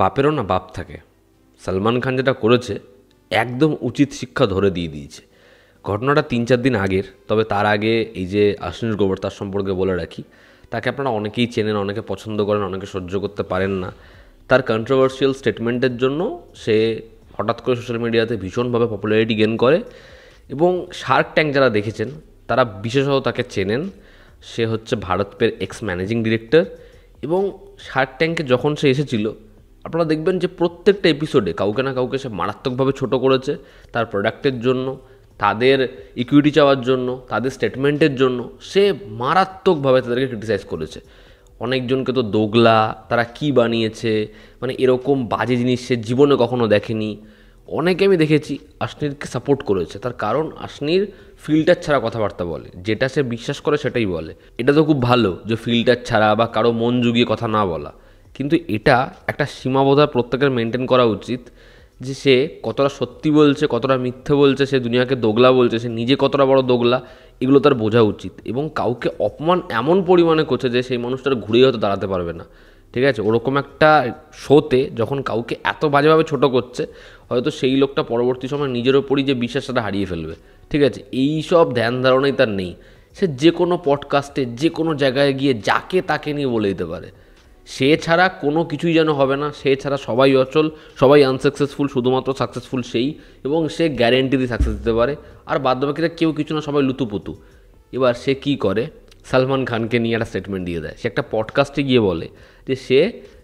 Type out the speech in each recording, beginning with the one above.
বাপেরও না বাপ থাকে সালমান খান যেটা করেছে একদম উচিত শিক্ষা ধরে দিয়ে দিয়েছে ঘটনাটা তিন চার দিন আগের তবে তার আগে এই যে আশ্বিন গোবর তার সম্পর্কে বলে রাখি তাকে আপনারা অনেকেই চেনেন অনেকে পছন্দ করেন অনেকে সহ্য করতে পারেন না তার কন্ট্রোভার্সিয়াল স্টেটমেন্টের জন্য সে হঠাৎ করে সোশ্যাল মিডিয়াতে ভীষণভাবে পপুলারিটি গেন করে এবং শার্ক ট্যাঙ্ক যারা দেখেছেন তারা বিশেষত তাকে চেনেন সে হচ্ছে BharatPe ex managing director এবং শার্ক ট্যাঙ্কে যখন সে এসেছিল আপনারা দেখবেন যে প্রত্যেকটা এপিসোডে কাউকে না কাউকে সে মারাত্মকভাবে ছোট করেছে তার প্রোডাক্টের জন্য তাদের ইকুইটি চাওয়ার জন্য তাদের স্টেটমেন্টের জন্য সে মারাত্মকভাবে তাদেরকে ক্রিটিসাইজ করেছে অনেকজনকে তো দোগলা তারা কি বানিয়েছে মানে এরকম বাজে জিনিস সে জীবনে কখনো দেখেনি অনেকে আমি দেখেছি আশনিরকে সাপোর্ট করেছে তার কারণ আশ্নির ফিল্টার ছাড়া কথাবার্তা বলে যেটা সে বিশ্বাস করে সেটাই বলে এটা তো খুব ভালো যে ফিল্টার ছাড়া বা কারো মন জুগিয়ে কথা না বলা কিন্তু এটা একটা সীমাবোধা প্রত্যেকের মেনটেন করা উচিত যে সে কতটা সত্যি বলছে কতটা মিথ্যে বলছে সে দুনিয়াকে দোগলা বলছে সে নিজে কতটা বড় দোগলা এগুলো তার বোঝা উচিত এবং কাউকে অপমান এমন পরিমাণে করছে যে সেই মানুষটার ঘুরেই হয়তো দাঁড়াতে পারবে না ঠিক আছে ওরকম একটা শোতে যখন কাউকে এত বাজেভাবে ছোট করছে হয়তো সেই লোকটা পরবর্তী সময় নিজের ওপরই যে বিশ্বাসটা হারিয়ে ফেলবে ঠিক আছে এই সব ধ্যান ধারণাই তার নেই সে যে কোনো পডকাস্টে যে কোনো জায়গায় গিয়ে যাকে তাকে নিয়ে বলে দিতে পারে সে ছাড়া কোনো কিছুই যেন হবে না সে ছাড়া সবাই অচল সবাই আনসাকসেসফুল শুধুমাত্র সাকসেসফুল সেই এবং সে গ্যারেন্টি দিয়ে সাকসেস দিতে পারে আর বাদ্যবাকিরা কেউ কিছু না সবাই লুতুপুতু এবার সে কি করে সালমান খানকে নিয়ে একটা স্টেটমেন্ট দিয়ে দেয় সে একটা পডকাস্টে গিয়ে বলে যে সে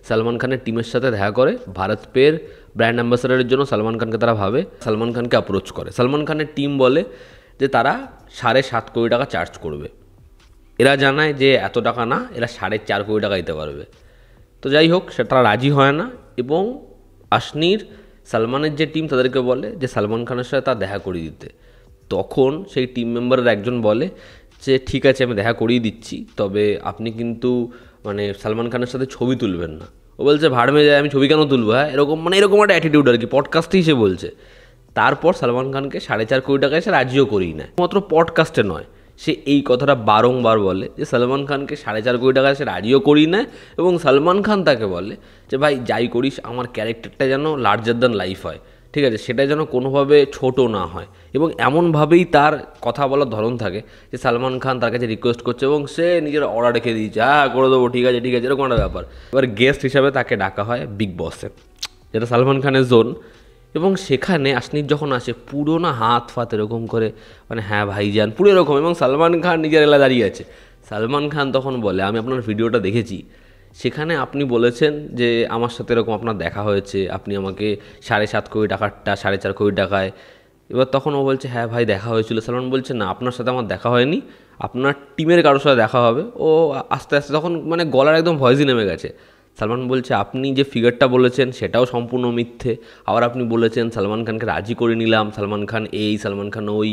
সালমান খানের টিমের সাথে দেখা করে ভারত পের ব্র্যান্ড অ্যাম্বাসেডারের জন্য সালমান খানকে তারা ভাবে সালমান খানকে অ্যাপ্রোচ করে সালমান খানের টিম বলে যে তারা সাড়ে সাত কোটি টাকা চার্জ করবে এরা জানায় যে এত টাকা না এরা সাড়ে চার কোটি টাকা দিতে পারবে তো যাই হোক সেটা রাজি হয় না এবং আসনির সালমানের যে টিম তাদেরকে বলে যে সালমান খানের সাথে তার দেখা করিয়ে দিতে তখন সেই টিম মেম্বারের একজন বলে যে ঠিক আছে আমি দেখা করিয়ে দিচ্ছি তবে আপনি কিন্তু মানে সালমান খানের সাথে ছবি তুলবেন না ও বলছে ভাড়মে যায় আমি ছবি কেন তুলবো হ্যাঁ এরকম মানে এরকম একটা অ্যাটিটিউড আর কি পডকাস্টেই সে বলছে তারপর সালমান খানকে সাড়ে চার কোটি টাকায় সে রাজিও করিয়ে নেয় মাত্র পডকাস্টে নয় সে এই কথাটা বারংবার বলে যে সালমান খানকে সাড়ে চার কোটি টাকা সে রাজিও করি না এবং সালমান খান তাকে বলে যে ভাই যাই করিস আমার ক্যারেক্টারটা যেন লার্জার দ্যান লাইফ হয় ঠিক আছে সেটা যেন কোনোভাবে ছোট না হয় এবং এমনভাবেই তার কথা বলার ধরন থাকে যে সালমান খান তার কাছে রিকোয়েস্ট করছে এবং সে নিজের অর্ডার রেখে দিয়েছে হ্যাঁ করে দেবো ঠিক আছে ঠিক আছে এরকম একটা ব্যাপার এবার গেস্ট হিসাবে তাকে ডাকা হয় বিগ বসে যেটা সালমান খানের জোন এবং সেখানে আসনির যখন আসে পুরো না হাত ফাত এরকম করে মানে হ্যাঁ ভাইজান পুরো এরকম এবং সালমান খান নিজের এলা দাঁড়িয়ে আছে সালমান খান তখন বলে আমি আপনার ভিডিওটা দেখেছি সেখানে আপনি বলেছেন যে আমার সাথে এরকম আপনার দেখা হয়েছে আপনি আমাকে সাড়ে সাত কোটি টাকারটা সাড়ে চার কোটি টাকায় এবার তখন ও বলছে হ্যাঁ ভাই দেখা হয়েছিল সালমান বলছে না আপনার সাথে আমার দেখা হয়নি আপনার টিমের কারোর সাথে দেখা হবে ও আস্তে আস্তে তখন মানে গলার একদম ভয়েসই নেমে গেছে সালমান বলছে আপনি যে ফিগারটা বলেছেন সেটাও সম্পূর্ণ মিথ্যে আবার আপনি বলেছেন সালমান খানকে রাজি করে নিলাম সালমান খান এই সালমান খান ওই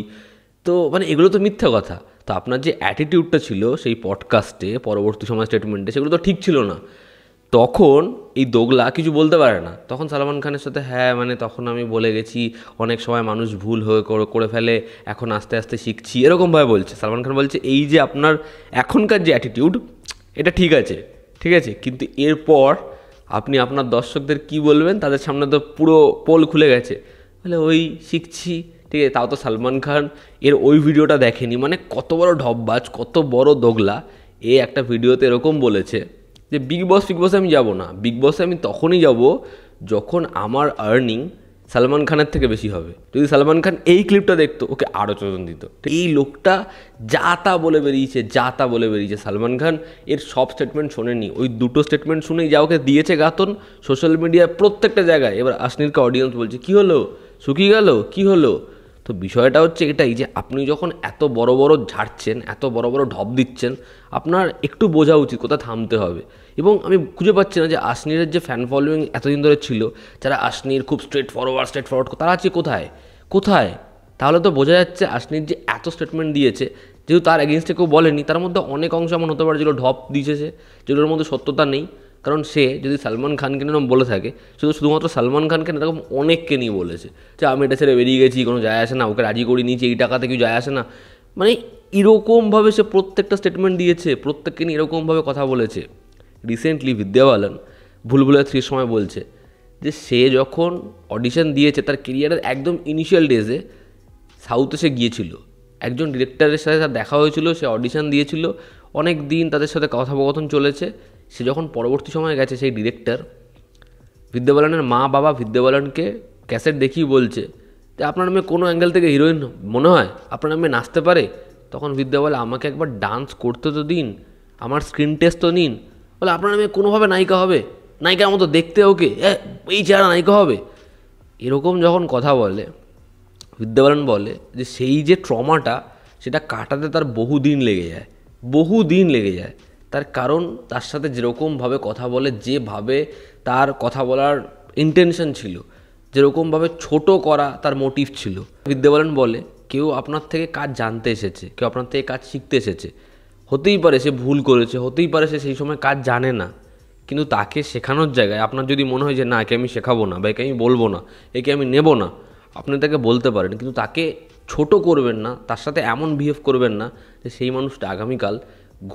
তো মানে এগুলো তো মিথ্যে কথা তো আপনার যে অ্যাটিটিউডটা ছিল সেই পডকাস্টে পরবর্তী সময় স্টেটমেন্টে সেগুলো তো ঠিক ছিল না তখন এই দোগলা কিছু বলতে পারে না তখন সালমান খানের সাথে হ্যাঁ মানে তখন আমি বলে গেছি অনেক সময় মানুষ ভুল হয়ে করে ফেলে এখন আস্তে আস্তে শিখছি এরকমভাবে বলছে সালমান খান বলছে এই যে আপনার এখনকার যে অ্যাটিটিউড এটা ঠিক আছে ঠিক আছে কিন্তু এরপর আপনি আপনার দর্শকদের কি বলবেন তাদের সামনে তো পুরো পোল খুলে গেছে বলে ওই শিখছি ঠিক আছে তাও তো সালমান খান এর ওই ভিডিওটা দেখেনি মানে কত বড় ঢববাজ কত বড় দোগলা এ একটা ভিডিওতে এরকম বলেছে যে বিগ বস বিগ বসে আমি যাব না বিগ বসে আমি তখনই যাব যখন আমার আর্নিং সালমান খানের থেকে বেশি হবে যদি সালমান খান এই ক্লিপটা দেখতো ওকে আরও চোদন দিত এই লোকটা যা তা বলে বেরিয়েছে যা তা বলে বেরিয়েছে সালমান খান এর সব স্টেটমেন্ট শোনেনি ওই দুটো স্টেটমেন্ট শুনেই যা ওকে দিয়েছে গাতন সোশ্যাল মিডিয়ায় প্রত্যেকটা জায়গায় এবার আসনিরকে অডিয়েন্স বলছে কী হলো শুকিয়ে গেল কী হলো তো বিষয়টা হচ্ছে এটাই যে আপনি যখন এত বড় বড় ঝাড়ছেন এত বড় বড় ঢপ দিচ্ছেন আপনার একটু বোঝা উচিত কোথায় থামতে হবে এবং আমি খুঁজে পাচ্ছি না যে আশনিরের যে ফ্যান ফলোয়িং এতদিন ধরে ছিল যারা আশনির খুব স্ট্রেট ফরওয়ার্ড স্ট্রেট ফরওয়ার্ড তারা আছে কোথায় কোথায় তাহলে তো বোঝা যাচ্ছে আশনির যে এত স্টেটমেন্ট দিয়েছে যেহেতু তার এগেনস্টে কেউ বলেনি তার মধ্যে অনেক অংশ এমন হতে পারে যেগুলো ঢপ দিয়েছে যেগুলোর মধ্যে সত্যতা নেই কারণ সে যদি সালমান খানকে নিয়ে বলে থাকে শুধু শুধুমাত্র সালমান খানকে এরকম অনেককে নিয়ে বলেছে যে আমি এটা ছেড়ে বেরিয়ে গেছি কোনো যায় আসে না ওকে রাজি করে নিয়েছি এই টাকাতে কেউ যায় আসে না মানে এরকমভাবে সে প্রত্যেকটা স্টেটমেন্ট দিয়েছে প্রত্যেককে নিয়ে এরকমভাবে কথা বলেছে রিসেন্টলি বিদ্যা বালন ভুলভুলে থ্রির সময় বলছে যে সে যখন অডিশন দিয়েছে তার কেরিয়ারের একদম ইনিশিয়াল ডেজে সাউথে সে গিয়েছিল একজন ডিরেক্টরের সাথে তার দেখা হয়েছিল সে অডিশন দিয়েছিল অনেক দিন তাদের সাথে কথোপকথন চলেছে সে যখন পরবর্তী সময়ে গেছে সেই ডিরেক্টর বিদ্যাবালনের মা বাবা বিদ্যাবালনকে ক্যাসেট দেখিয়ে বলছে যে আপনার মেয়ে কোনো অ্যাঙ্গেল থেকে হিরোইন মনে হয় আপনার মেয়ে নাচতে পারে তখন বিদ্যা বলে আমাকে একবার ডান্স করতে তো দিন আমার স্ক্রিন টেস্ট তো নিন বলে আপনার মেয়ে কোনোভাবে নায়িকা হবে নায়িকার মতো দেখতে ওকে এই চেহারা নায়িকা হবে এরকম যখন কথা বলে বিদ্যাবালন বলে যে সেই যে ট্রমাটা সেটা কাটাতে তার বহু দিন লেগে যায় বহু দিন লেগে যায় তার কারণ তার সাথে যেরকমভাবে কথা বলে যেভাবে তার কথা বলার ইন্টেনশন ছিল যেরকমভাবে ছোট করা তার মোটিভ ছিল বিদ্যাবালন বলে কেউ আপনার থেকে কাজ জানতে এসেছে কেউ আপনার থেকে কাজ শিখতে এসেছে হতেই পারে সে ভুল করেছে হতেই পারে সে সেই সময় কাজ জানে না কিন্তু তাকে শেখানোর জায়গায় আপনার যদি মনে হয় যে না একে আমি শেখাবো না বা একে আমি বলবো না একে আমি নেব না আপনি তাকে বলতে পারেন কিন্তু তাকে ছোট করবেন না তার সাথে এমন বিহেভ করবেন না যে সেই মানুষটা আগামীকাল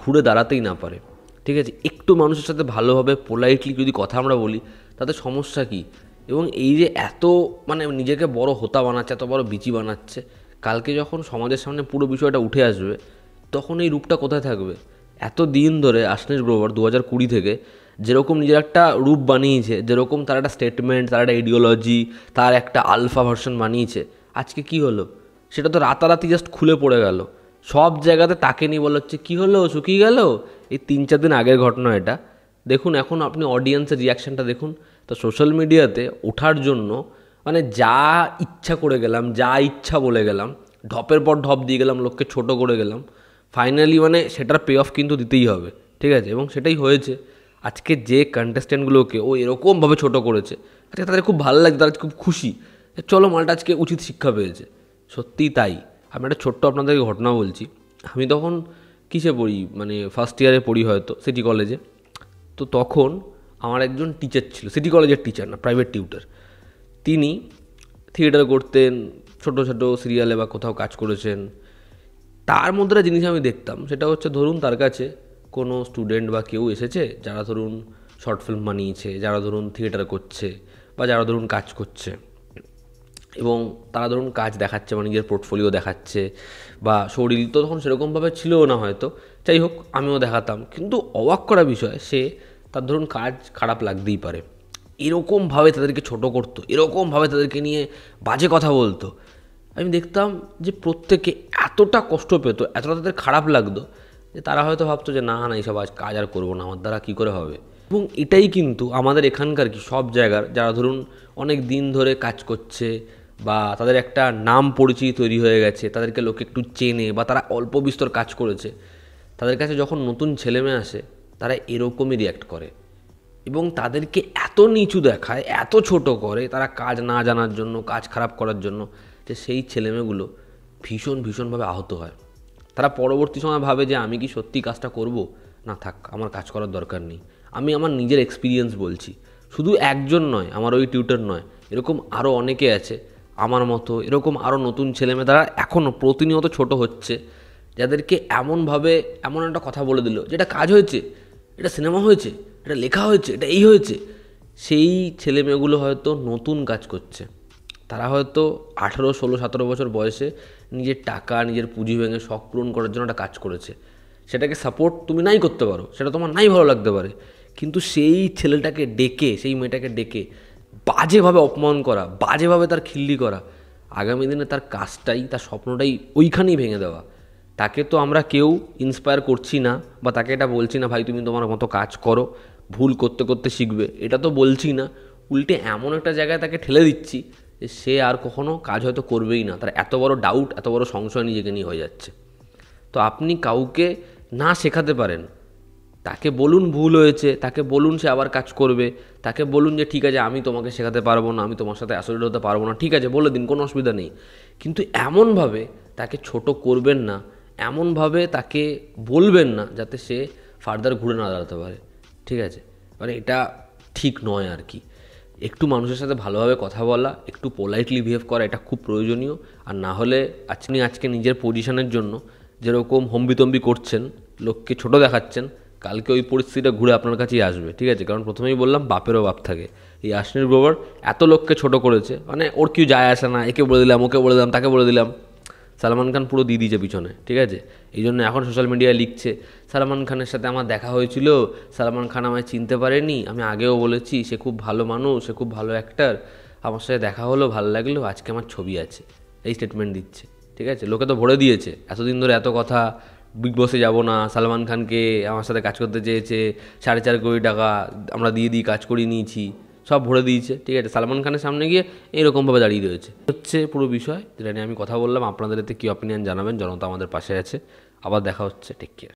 ঘুরে দাঁড়াতেই না পারে ঠিক আছে একটু মানুষের সাথে ভালোভাবে পোলাইটলি যদি কথা আমরা বলি তাতে সমস্যা কী এবং এই যে এত মানে নিজেকে বড় হোতা বানাচ্ছে এত বড় বিচি বানাচ্ছে কালকে যখন সমাজের সামনে পুরো বিষয়টা উঠে আসবে তখন এই রূপটা কোথায় থাকবে এত দিন ধরে আশনিস গ্রোভার দু হাজার কুড়ি থেকে যেরকম নিজের একটা রূপ বানিয়েছে যেরকম তার একটা স্টেটমেন্ট তার একটা আইডিওলজি তার একটা আলফা ভার্সন বানিয়েছে আজকে কি হলো সেটা তো রাতারাতি জাস্ট খুলে পড়ে গেল সব জায়গাতে তাকে নিয়ে বলা হচ্ছে কী হলো শুকিয়ে গেল এই তিন চার দিন আগের ঘটনা এটা দেখুন এখন আপনি অডিয়েন্সের রিয়াকশানটা দেখুন তো সোশ্যাল মিডিয়াতে ওঠার জন্য মানে যা ইচ্ছা করে গেলাম যা ইচ্ছা বলে গেলাম ঢপের পর ঢপ দিয়ে গেলাম লোককে ছোট করে গেলাম ফাইনালি মানে সেটার পে অফ কিন্তু দিতেই হবে ঠিক আছে এবং সেটাই হয়েছে আজকে যে কন্টেস্ট্যান্টগুলোকে ও এরকমভাবে ছোট করেছে আজকে তাদের খুব ভালো লাগছে তারা খুব খুশি চলো মালটা আজকে উচিত শিক্ষা পেয়েছে সত্যিই তাই আমি একটা ছোট্ট আপনাদেরকে ঘটনা বলছি আমি তখন কিসে পড়ি মানে ফার্স্ট ইয়ারে পড়ি হয়তো সিটি কলেজে তো তখন আমার একজন টিচার ছিল সিটি কলেজের টিচার না প্রাইভেট টিউটার তিনি থিয়েটার করতেন ছোট ছোট সিরিয়ালে বা কোথাও কাজ করেছেন তার মধ্যে জিনিস আমি দেখতাম সেটা হচ্ছে ধরুন তার কাছে কোনো স্টুডেন্ট বা কেউ এসেছে যারা ধরুন শর্ট ফিল্ম বানিয়েছে যারা ধরুন থিয়েটার করছে বা যারা ধরুন কাজ করছে এবং তারা ধরুন কাজ দেখাচ্ছে বা নিজের পোর্টফোলিও দেখাচ্ছে বা শরীর তো তখন সেরকমভাবে ছিলও না হয়তো যাই হোক আমিও দেখাতাম কিন্তু অবাক করা বিষয় সে তার ধরুন কাজ খারাপ লাগতেই পারে এরকমভাবে তাদেরকে ছোট করতো এরকমভাবে তাদেরকে নিয়ে বাজে কথা বলতো আমি দেখতাম যে প্রত্যেকে এতটা কষ্ট পেত এতটা তাদের খারাপ লাগতো যে তারা হয়তো ভাবতো যে না না এইসব আজ কাজ আর করবো না আমার দ্বারা কী করে হবে এবং এটাই কিন্তু আমাদের এখানকার কি সব জায়গার যারা ধরুন অনেক দিন ধরে কাজ করছে বা তাদের একটা নাম পরিচিতি তৈরি হয়ে গেছে তাদেরকে লোকে একটু চেনে বা তারা অল্প বিস্তর কাজ করেছে তাদের কাছে যখন নতুন ছেলেমেয়ে আসে তারা এরকমই রিয়্যাক্ট করে এবং তাদেরকে এত নিচু দেখায় এত ছোট করে তারা কাজ না জানার জন্য কাজ খারাপ করার জন্য যে সেই ছেলেমেয়েগুলো ভীষণ ভীষণভাবে আহত হয় তারা পরবর্তী সময় ভাবে যে আমি কি সত্যি কাজটা করব না থাক আমার কাজ করার দরকার নেই আমি আমার নিজের এক্সপিরিয়েন্স বলছি শুধু একজন নয় আমার ওই টিউটার নয় এরকম আরও অনেকে আছে আমার মতো এরকম আরও নতুন ছেলেমেয়েরা এখনও প্রতিনিয়ত ছোট হচ্ছে যাদেরকে এমনভাবে এমন একটা কথা বলে দিল যেটা কাজ হয়েছে এটা সিনেমা হয়েছে এটা লেখা হয়েছে এটা এই হয়েছে সেই ছেলেমেয়েগুলো হয়তো নতুন কাজ করছে তারা হয়তো আঠেরো ষোলো সতেরো বছর বয়সে নিজের টাকা নিজের পুঁজি ভেঙে শখ পূরণ করার জন্য একটা কাজ করেছে সেটাকে সাপোর্ট তুমি নাই করতে পারো সেটা তোমার নাই ভালো লাগতে পারে কিন্তু সেই ছেলেটাকে ডেকে সেই মেয়েটাকে ডেকে বাজেভাবে অপমান করা বাজেভাবে তার খিল্লি করা আগামী দিনে তার কাজটাই তার স্বপ্নটাই ওইখানেই ভেঙে দেওয়া তাকে তো আমরা কেউ ইন্সপায়ার করছি না বা তাকে এটা বলছি না ভাই তুমি তোমার মতো কাজ করো ভুল করতে করতে শিখবে এটা তো বলছি না উল্টে এমন একটা জায়গায় তাকে ঠেলে দিচ্ছি যে সে আর কখনো কাজ হয়তো করবেই না তার এত বড় ডাউট এত বড় সংশয় নিজেকে নিয়ে হয়ে যাচ্ছে তো আপনি কাউকে না শেখাতে পারেন তাকে বলুন ভুল হয়েছে তাকে বলুন সে আবার কাজ করবে তাকে বলুন যে ঠিক আছে আমি তোমাকে শেখাতে পারবো না আমি তোমার সাথে অ্যাসোসিয়েট হতে পারবো না ঠিক আছে বলে দিন কোনো অসুবিধা নেই কিন্তু এমনভাবে তাকে ছোট করবেন না এমনভাবে তাকে বলবেন না যাতে সে ফার্দার ঘুরে না দাঁড়াতে পারে ঠিক আছে মানে এটা ঠিক নয় আর কি একটু মানুষের সাথে ভালোভাবে কথা বলা একটু পোলাইটলি বিহেভ করা এটা খুব প্রয়োজনীয় আর না হলে আপনি আজকে নিজের পজিশনের জন্য যেরকম হম্বিতম্বি করছেন লোককে ছোট দেখাচ্ছেন কালকে ওই পরিস্থিতিটা ঘুরে আপনার কাছেই আসবে ঠিক আছে কারণ প্রথমেই বললাম বাপেরও বাপ থাকে এই আশ্বিনী গোবর এত লোককে ছোট করেছে মানে ওর কেউ যায় আসে না একে বলে দিলাম ওকে বলে দিলাম তাকে বলে দিলাম সালমান খান পুরো দিয়ে দিয়েছে পিছনে ঠিক আছে এই জন্য এখন সোশ্যাল মিডিয়ায় লিখছে সালমান খানের সাথে আমার দেখা হয়েছিল সালমান খান আমায় চিনতে পারেনি আমি আগেও বলেছি সে খুব ভালো মানুষ সে খুব ভালো অ্যাক্টার আমার সাথে দেখা হলো ভালো লাগলো আজকে আমার ছবি আছে এই স্টেটমেন্ট দিচ্ছে ঠিক আছে লোকে তো ভরে দিয়েছে এতদিন ধরে এত কথা বিগ বসে যাবো না সালমান খানকে আমার সাথে কাজ করতে চেয়েছে সাড়ে চার কোটি টাকা আমরা দিয়ে দিয়ে কাজ করিয়ে নিয়েছি সব ভরে দিয়েছে ঠিক আছে সালমান খানের সামনে গিয়ে এইরকমভাবে দাঁড়িয়ে রয়েছে হচ্ছে পুরো বিষয় যেটা নিয়ে আমি কথা বললাম আপনাদের এতে কী অপিনিয়ন জানাবেন জনতা আমাদের পাশে আছে আবার দেখা হচ্ছে টেক কেয়ার